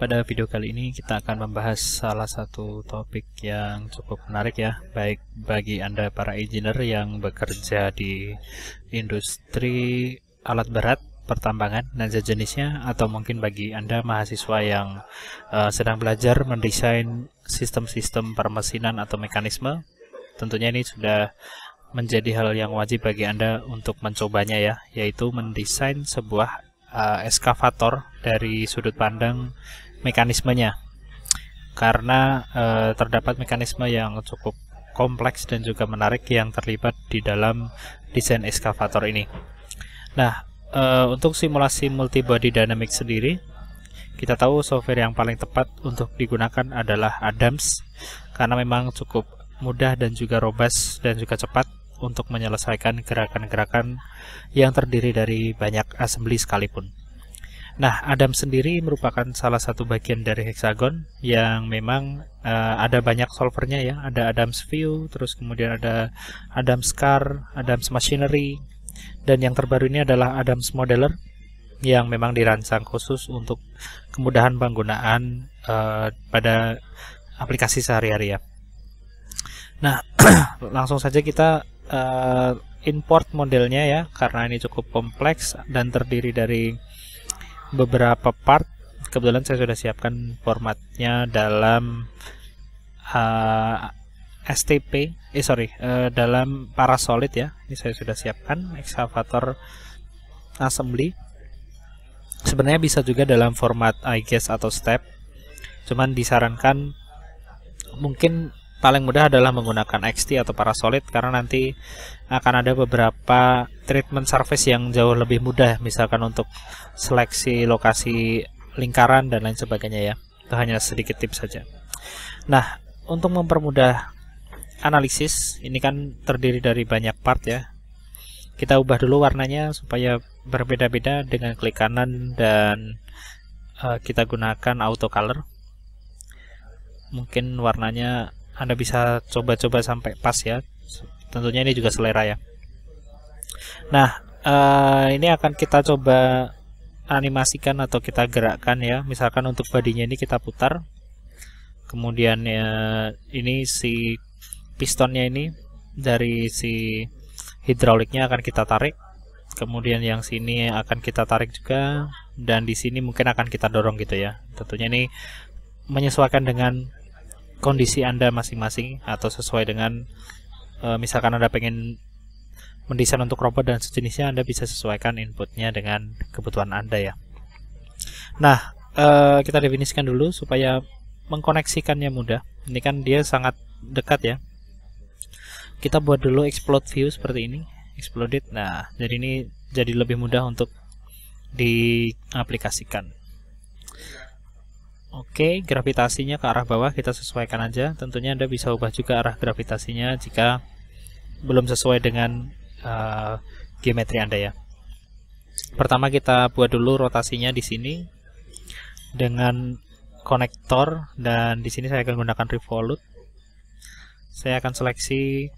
Pada video kali ini kita akan membahas salah satu topik yang cukup menarik ya, baik bagi Anda para engineer yang bekerja di industri alat berat, pertambangan dan sejenisnya atau mungkin bagi Anda mahasiswa yang uh, sedang belajar mendesain sistem-sistem permesinan atau mekanisme. Tentunya ini sudah menjadi hal yang wajib bagi Anda untuk mencobanya ya, yaitu mendesain sebuah uh, eskavator dari sudut pandang mekanismenya karena uh, terdapat mekanisme yang cukup kompleks dan juga menarik yang terlibat di dalam desain eskavator ini. Nah, uh, untuk simulasi multibody dynamic sendiri, kita tahu software yang paling tepat untuk digunakan adalah Adams karena memang cukup mudah dan juga robust dan juga cepat untuk menyelesaikan gerakan-gerakan yang terdiri dari banyak assembly sekalipun. Nah, Adam sendiri merupakan salah satu bagian dari hexagon yang memang uh, ada banyak solvernya ya. Ada Adam's View, terus kemudian ada Adam's Car, Adam's Machinery, dan yang terbaru ini adalah Adam's Modeler yang memang dirancang khusus untuk kemudahan penggunaan uh, pada aplikasi sehari-hari ya. Nah, langsung saja kita uh, import modelnya ya karena ini cukup kompleks dan terdiri dari beberapa part kebetulan saya sudah siapkan formatnya dalam uh, eh, STP eh sorry uh, dalam Parasolid ya ini saya sudah siapkan excavator assembly sebenarnya bisa juga dalam format IGES atau STEP cuman disarankan mungkin paling mudah adalah menggunakan XT atau Parasolid karena nanti akan ada beberapa treatment surface yang jauh lebih mudah misalkan untuk seleksi lokasi lingkaran dan lain sebagainya ya itu hanya sedikit tips saja nah untuk mempermudah analisis ini kan terdiri dari banyak part ya kita ubah dulu warnanya supaya berbeda-beda dengan klik kanan dan uh, kita gunakan auto color mungkin warnanya anda bisa coba-coba sampai pas ya. Tentunya ini juga selera ya. Nah, uh, ini akan kita coba animasikan atau kita gerakkan ya. Misalkan untuk badinya ini kita putar. Kemudian ya ini si pistonnya ini dari si hidroliknya akan kita tarik. Kemudian yang sini akan kita tarik juga dan di sini mungkin akan kita dorong gitu ya. Tentunya ini menyesuaikan dengan kondisi Anda masing-masing atau sesuai dengan uh, misalkan Anda pengen mendesain untuk robot dan sejenisnya Anda bisa sesuaikan inputnya dengan kebutuhan Anda ya. Nah, uh, kita definisikan dulu supaya mengkoneksikannya mudah. Ini kan dia sangat dekat ya. Kita buat dulu explode view seperti ini, explode it. Nah, jadi ini jadi lebih mudah untuk diaplikasikan. Oke, gravitasinya ke arah bawah kita sesuaikan aja. Tentunya Anda bisa ubah juga arah gravitasinya jika belum sesuai dengan uh, geometri Anda ya. Pertama kita buat dulu rotasinya di sini dengan konektor dan di sini saya akan gunakan revolute. Saya akan seleksi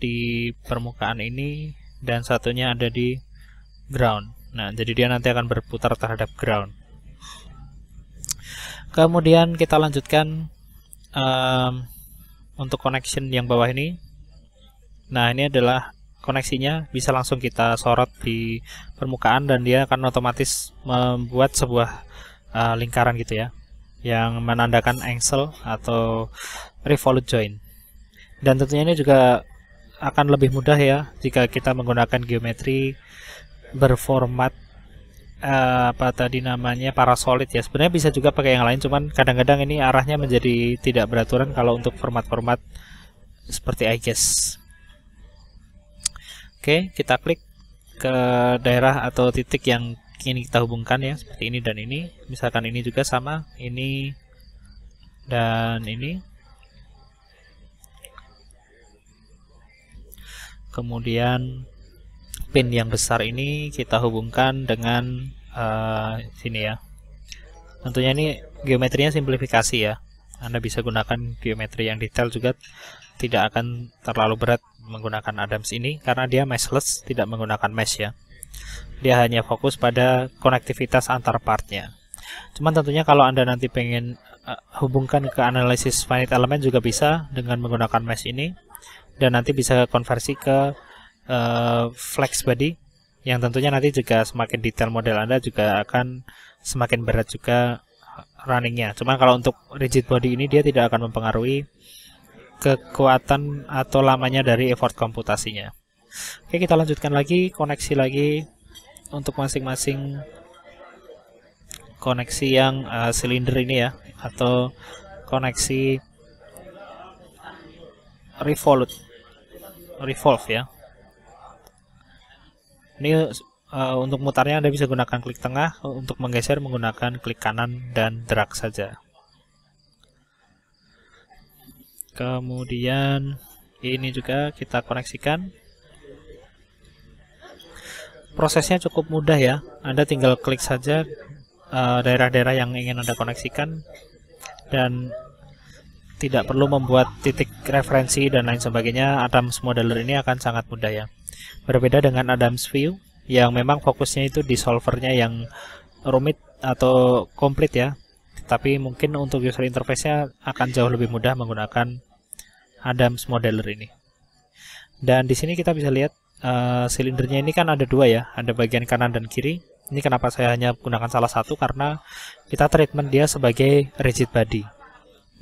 di permukaan ini dan satunya ada di ground. Nah, jadi dia nanti akan berputar terhadap ground kemudian kita lanjutkan um, untuk connection yang bawah ini nah ini adalah koneksinya bisa langsung kita sorot di permukaan dan dia akan otomatis membuat sebuah uh, lingkaran gitu ya yang menandakan engsel atau revolute join dan tentunya ini juga akan lebih mudah ya jika kita menggunakan geometri berformat uh, apa tadi namanya parasolid ya sebenarnya bisa juga pakai yang lain cuman kadang-kadang ini arahnya menjadi tidak beraturan kalau untuk format-format seperti iges oke kita klik ke daerah atau titik yang ini kita hubungkan ya seperti ini dan ini misalkan ini juga sama ini dan ini kemudian pin yang besar ini kita hubungkan dengan uh, sini ya tentunya ini geometrinya simplifikasi ya Anda bisa gunakan geometri yang detail juga tidak akan terlalu berat menggunakan Adams ini karena dia meshless tidak menggunakan mesh ya dia hanya fokus pada konektivitas antar partnya cuman tentunya kalau Anda nanti pengen uh, hubungkan ke analisis finite element juga bisa dengan menggunakan mesh ini dan nanti bisa konversi ke Eh, flex body yang tentunya nanti juga semakin detail model Anda juga akan semakin berat juga runningnya. Cuma kalau untuk rigid body ini dia tidak akan mempengaruhi kekuatan atau lamanya dari effort komputasinya. Oke, kita lanjutkan lagi, koneksi lagi untuk masing-masing koneksi yang uh, silinder ini ya atau koneksi revolve revolve ya ini uh, untuk mutarnya Anda bisa gunakan klik tengah, eh, untuk menggeser menggunakan klik kanan dan drag saja. Kemudian ini juga kita koneksikan. Prosesnya cukup mudah ya, Anda tinggal klik saja eh, daerah-daerah yang ingin Anda koneksikan dan tidak perlu membuat titik referensi dan lain sebagainya, Adams Modeler ini akan sangat mudah ya. Berbeda dengan Adam's View yang memang fokusnya itu di solvernya yang rumit atau komplit ya. Tapi mungkin untuk user interface-nya akan jauh lebih mudah menggunakan Adams Modeler ini. Dan di sini kita bisa lihat uh, silindernya ini kan ada dua ya, ada bagian kanan dan kiri. Ini kenapa saya hanya gunakan salah satu karena kita treatment dia sebagai rigid body.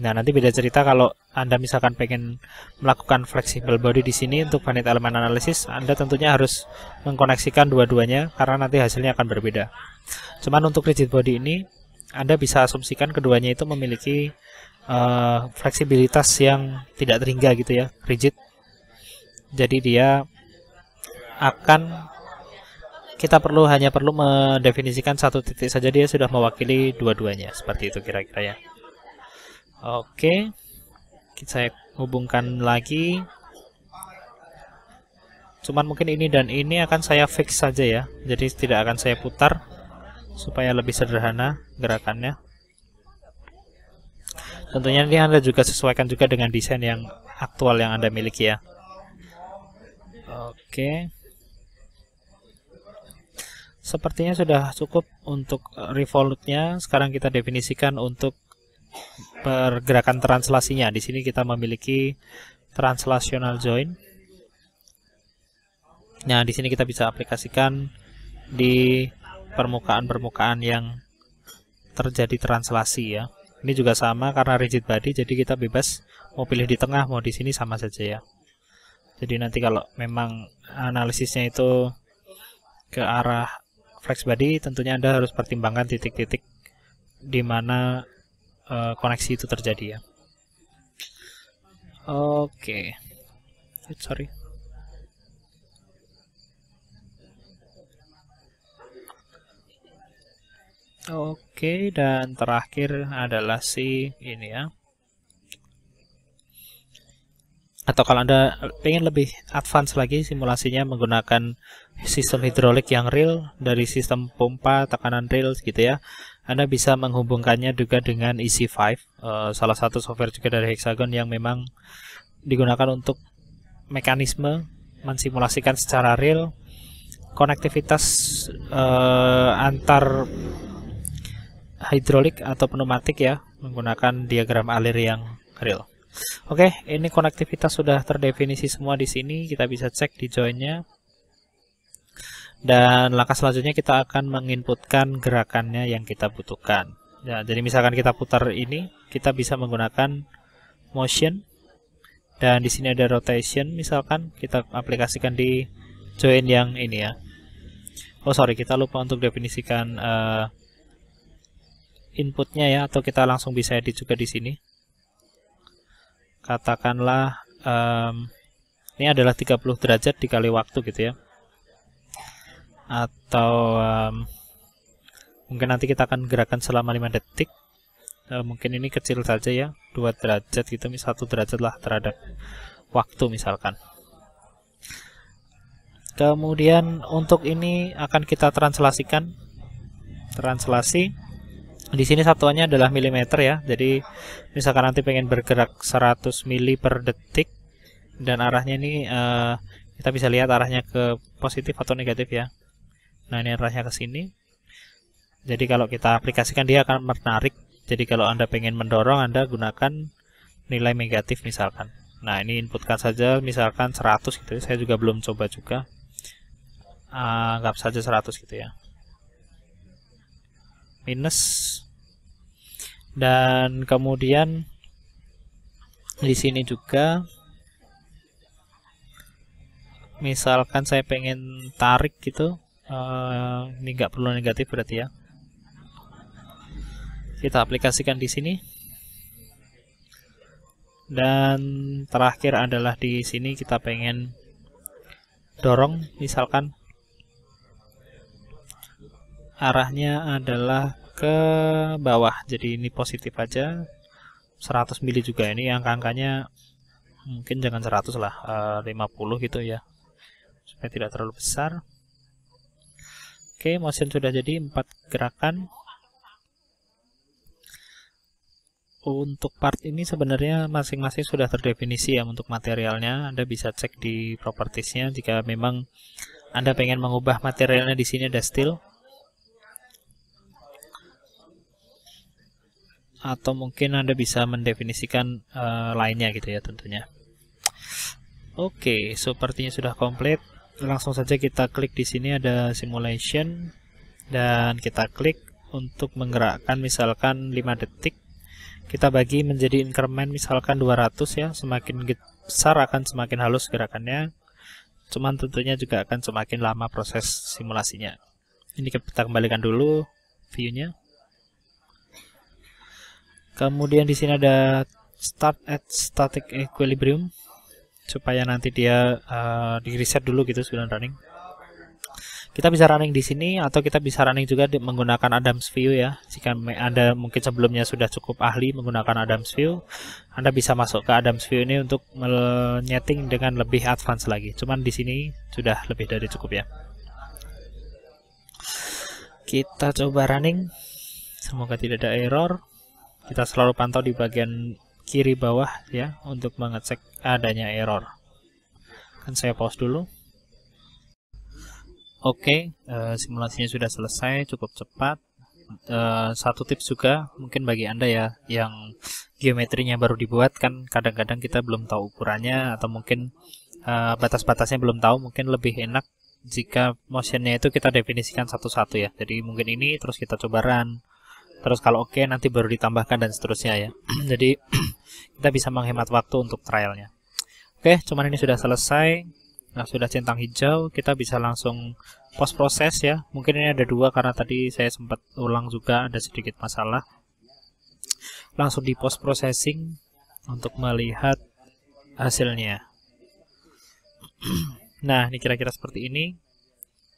Nah, nanti beda cerita kalau Anda misalkan pengen melakukan flexible body di sini untuk finite element analysis, Anda tentunya harus mengkoneksikan dua-duanya karena nanti hasilnya akan berbeda. Cuman untuk rigid body ini, Anda bisa asumsikan keduanya itu memiliki uh, fleksibilitas yang tidak terhingga gitu ya, rigid. Jadi dia akan kita perlu hanya perlu mendefinisikan satu titik saja dia sudah mewakili dua-duanya seperti itu kira-kira ya. Oke, saya hubungkan lagi. Cuman mungkin ini dan ini akan saya fix saja ya. Jadi tidak akan saya putar supaya lebih sederhana gerakannya. Tentunya ini Anda juga sesuaikan juga dengan desain yang aktual yang Anda miliki ya. Oke. Sepertinya sudah cukup untuk revolutnya. Sekarang kita definisikan untuk pergerakan translasinya. Di sini kita memiliki translational join. Nah, di sini kita bisa aplikasikan di permukaan-permukaan yang terjadi translasi ya. Ini juga sama karena rigid body jadi kita bebas mau pilih di tengah mau di sini sama saja ya. Jadi nanti kalau memang analisisnya itu ke arah flex body tentunya Anda harus pertimbangkan titik-titik di mana Eh, koneksi itu terjadi ya. Oke. Okay. Eh, sorry. Oke, okay, dan terakhir adalah si ini ya. Atau kalau Anda ingin lebih advance lagi simulasinya menggunakan sistem hidrolik yang real dari sistem pompa tekanan real gitu ya. Anda bisa menghubungkannya juga dengan EC5, uh, eh, salah satu software juga dari Hexagon yang memang digunakan untuk mekanisme mensimulasikan secara real konektivitas uh, antar hidrolik atau pneumatik ya menggunakan diagram alir yang real. Oke, okay, ini konektivitas sudah terdefinisi semua di sini. Kita bisa cek di joinnya dan langkah selanjutnya kita akan menginputkan gerakannya yang kita butuhkan ya, jadi misalkan kita putar ini kita bisa menggunakan motion dan di sini ada rotation misalkan kita aplikasikan di join yang ini ya oh sorry kita lupa untuk definisikan uh, inputnya ya atau kita langsung bisa edit juga di sini katakanlah um, ini adalah 30 derajat dikali waktu gitu ya atau um, mungkin nanti kita akan gerakan selama 5 detik uh, mungkin ini kecil saja ya 2 derajat gitu satu derajat lah terhadap waktu misalkan kemudian untuk ini akan kita translasikan translasi di sini satuannya adalah milimeter ya jadi misalkan nanti pengen bergerak 100 mili per detik dan arahnya ini uh, kita bisa lihat arahnya ke positif atau negatif ya Nah, ini arahnya ke sini. Jadi kalau kita aplikasikan dia akan menarik. Jadi kalau Anda pengen mendorong, Anda gunakan nilai negatif misalkan. Nah, ini inputkan saja misalkan 100 gitu. Ya. Saya juga belum coba juga. Ah, anggap saja 100 gitu ya. Minus. Dan kemudian di sini juga misalkan saya pengen tarik gitu Eh, ini nggak perlu negatif berarti ya kita aplikasikan di sini dan terakhir adalah di sini kita pengen dorong misalkan arahnya adalah ke bawah jadi ini positif aja 100 mili juga ini angka-angkanya mungkin jangan 100 lah 50 eh, gitu ya supaya tidak terlalu besar Oke, motion sudah jadi empat gerakan. Untuk part ini sebenarnya masing-masing sudah terdefinisi ya untuk materialnya. Anda bisa cek di propertiesnya jika memang Anda pengen mengubah materialnya di sini ada steel. Atau mungkin Anda bisa mendefinisikan uh, lainnya gitu ya tentunya. Oke, sepertinya sudah komplit langsung saja kita klik di sini ada simulation dan kita klik untuk menggerakkan misalkan 5 detik kita bagi menjadi increment misalkan 200 ya semakin besar akan semakin halus gerakannya cuman tentunya juga akan semakin lama proses simulasinya ini kita kembalikan dulu viewnya kemudian di sini ada start at static equilibrium supaya nanti dia uh, di reset dulu gitu sebelum running kita bisa running di sini atau kita bisa running juga di, menggunakan Adams View ya. Jika Anda mungkin sebelumnya sudah cukup ahli menggunakan Adams View, Anda bisa masuk ke Adams View ini untuk menyeting dengan lebih advance lagi. Cuman di sini sudah lebih dari cukup ya. Kita coba running. Semoga tidak ada error. Kita selalu pantau di bagian kiri bawah ya untuk mengecek adanya error. Kan saya pause dulu. Oke, okay, uh, eh, simulasinya sudah selesai, cukup cepat. Eh, satu tips juga mungkin bagi Anda ya yang geometrinya baru dibuat kan kadang-kadang kita belum tahu ukurannya atau mungkin eh, batas-batasnya belum tahu, mungkin lebih enak jika motionnya itu kita definisikan satu-satu ya. Jadi mungkin ini terus kita coba run terus kalau oke okay, nanti baru ditambahkan dan seterusnya ya jadi kita bisa menghemat waktu untuk trialnya oke okay, cuman ini sudah selesai nah sudah centang hijau kita bisa langsung post proses ya mungkin ini ada dua karena tadi saya sempat ulang juga ada sedikit masalah langsung di post processing untuk melihat hasilnya nah ini kira-kira seperti ini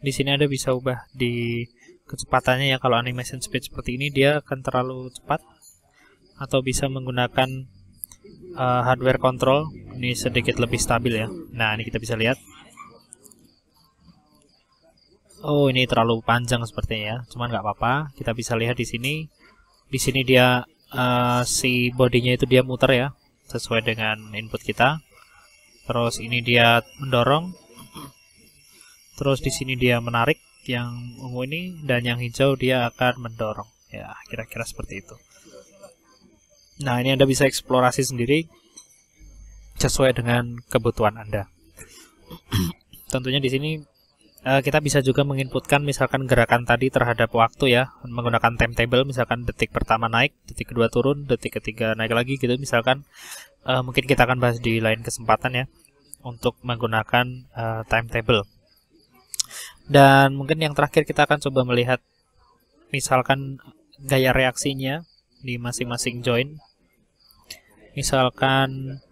di sini ada bisa ubah di kecepatannya ya kalau animation speed seperti ini dia akan terlalu cepat atau bisa menggunakan uh, hardware control ini sedikit lebih stabil ya nah ini kita bisa lihat oh ini terlalu panjang sepertinya ya cuman nggak apa-apa kita bisa lihat di sini di sini dia uh, si bodinya itu dia muter ya sesuai dengan input kita terus ini dia mendorong terus di sini dia menarik yang ungu ini dan yang hijau dia akan mendorong ya kira-kira seperti itu nah ini anda bisa eksplorasi sendiri sesuai dengan kebutuhan anda tentunya di sini eh, kita bisa juga menginputkan misalkan gerakan tadi terhadap waktu ya menggunakan timetable misalkan detik pertama naik detik kedua turun detik ketiga naik lagi gitu misalkan eh, mungkin kita akan bahas di lain kesempatan ya untuk menggunakan uh, timetable dan mungkin yang terakhir kita akan coba melihat misalkan gaya reaksinya di masing-masing join. Misalkan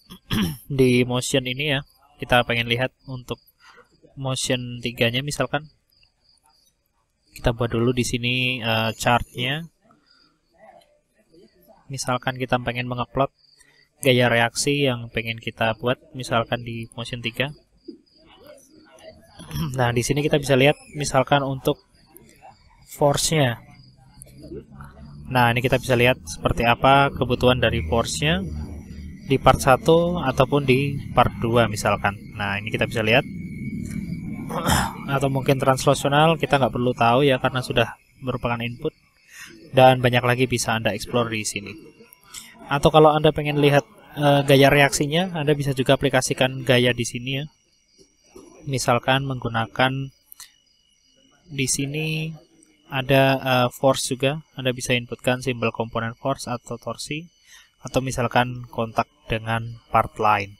di motion ini ya, kita pengen lihat untuk motion tiganya misalkan kita buat dulu di sini uh, chartnya misalkan kita pengen mengupload gaya reaksi yang pengen kita buat misalkan di motion 3 Nah, di sini kita bisa lihat misalkan untuk force-nya. Nah, ini kita bisa lihat seperti apa kebutuhan dari force-nya di part 1 ataupun di part 2 misalkan. Nah, ini kita bisa lihat. Atau mungkin translational kita nggak perlu tahu ya karena sudah merupakan input dan banyak lagi bisa Anda explore di sini. Atau kalau Anda pengen lihat e, gaya reaksinya, Anda bisa juga aplikasikan gaya di sini ya misalkan menggunakan di sini ada uh, force juga, Anda bisa inputkan simbol komponen force atau torsi atau misalkan kontak dengan part lain.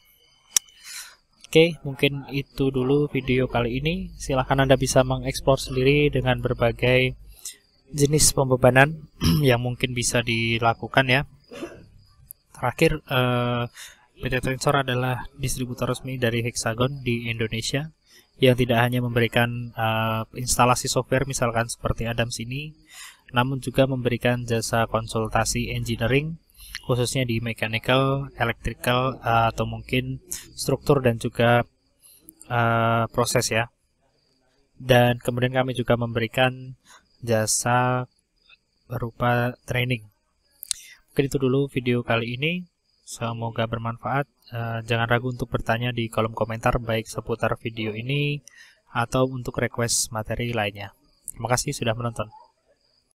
Oke, mungkin itu dulu video kali ini. Silahkan Anda bisa mengeksplor sendiri dengan berbagai jenis pembebanan yang mungkin bisa dilakukan ya. Terakhir, uh, PT Tensor adalah distributor resmi dari Hexagon di Indonesia yang tidak hanya memberikan uh, instalasi software misalkan seperti Adams ini, namun juga memberikan jasa konsultasi engineering khususnya di mechanical, electrical uh, atau mungkin struktur dan juga uh, proses ya. Dan kemudian kami juga memberikan jasa berupa training. Mungkin itu dulu video kali ini. Semoga bermanfaat. Eh, jangan ragu untuk bertanya di kolom komentar baik seputar video ini atau untuk request materi lainnya. Terima kasih sudah menonton.